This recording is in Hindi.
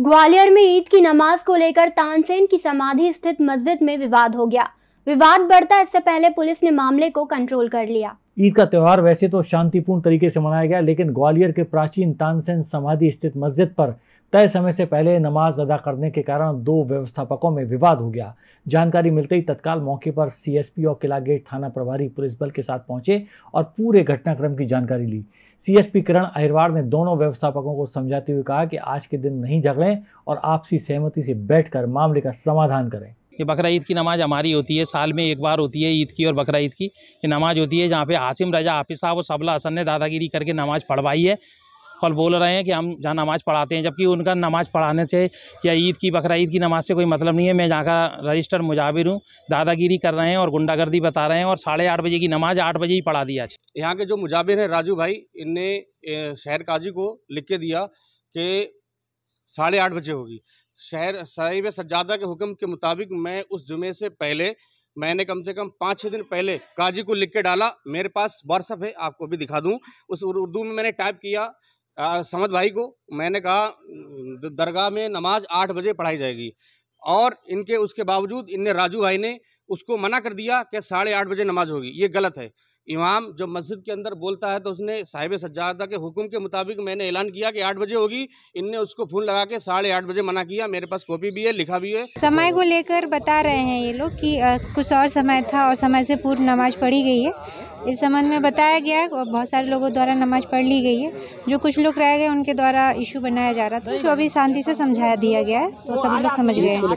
ग्वालियर में ईद की नमाज को लेकर तानसेन की समाधि स्थित मस्जिद में विवाद हो गया विवाद बढ़ता इससे पहले पुलिस ने मामले को कंट्रोल कर लिया ईद का त्यौहार वैसे तो शांतिपूर्ण तरीके से मनाया गया लेकिन ग्वालियर के प्राचीन तानसेन समाधि स्थित मस्जिद पर तय समय से पहले नमाज अदा करने के कारण दो व्यवस्थापकों में विवाद हो गया जानकारी मिलते ही तत्काल मौके पर सीएसपी और किला गेट थाना प्रभारी पुलिस बल के साथ पहुंचे और पूरे घटनाक्रम की जानकारी ली सीएसपी किरण अहिरवार ने दोनों व्यवस्थापकों को समझाते हुए कहा कि आज के दिन नहीं झगड़ें और आपसी सहमति से बैठकर मामले का समाधान करें ये बकरा ईद की नमाज हमारी होती है साल में एक बार होती है ईद की और बकरा ईद की ये नमाज होती है जहाँ पे हासिम रजा हाफिज साहब और सबला हसन ने दादागिरी करके नमाज पढ़वाई है और बोल रहे हैं कि हम जहाँ नमाज़ पढ़ाते हैं जबकि उनका नमाज़ पढ़ाने से या ईद की बकरा ईद की नमाज से कोई मतलब नहीं है मैं जहाँ का रजिस्टर मुजाविर हूँ दादागिरी कर रहे हैं और गुंडागर्दी बता रहे हैं और साढ़े आठ बजे की नमाज़ आठ बजे ही पढ़ा दिया यहाँ के जो मुजाविर हैं राजू भाई इनने शहर काजी को लिख के दिया कि साढ़े आठ बजे होगी शहर साहिब सज्जादा के हुक्म के मुताबिक मैं उस जुमे से पहले मैंने कम से कम पाँच छः दिन पहले काजी को लिख के डाला मेरे पास व्हाट्सअप है आपको भी दिखा दूँ उस उर्दू में मैंने टाइप किया समद भाई को मैंने कहा दरगाह में नमाज आठ बजे पढ़ाई जाएगी और इनके उसके बावजूद इनने राजू भाई ने उसको मना कर दिया कि साढ़े आठ बजे नमाज होगी ये गलत है इमाम जब मस्जिद के अंदर बोलता है तो उसने साहिब सज्जादा के हुक्म के मुताबिक मैंने ऐलान किया कि आठ बजे होगी इनने उसको फोन लगा के साढ़े आठ बजे मना किया मेरे पास कॉपी भी है लिखा भी है समय को लेकर बता रहे हैं ये लोग कि कुछ और समय था और समय से पूर्व नमाज पढ़ी गई है इस संबंध में बताया गया है बहुत सारे लोगों द्वारा नमाज पढ़ ली गई है जो कुछ लोग रह गए उनके द्वारा इशू बनाया जा रहा था जो अभी शांति से समझाया दिया गया है तो सभी लोग समझ गए हैं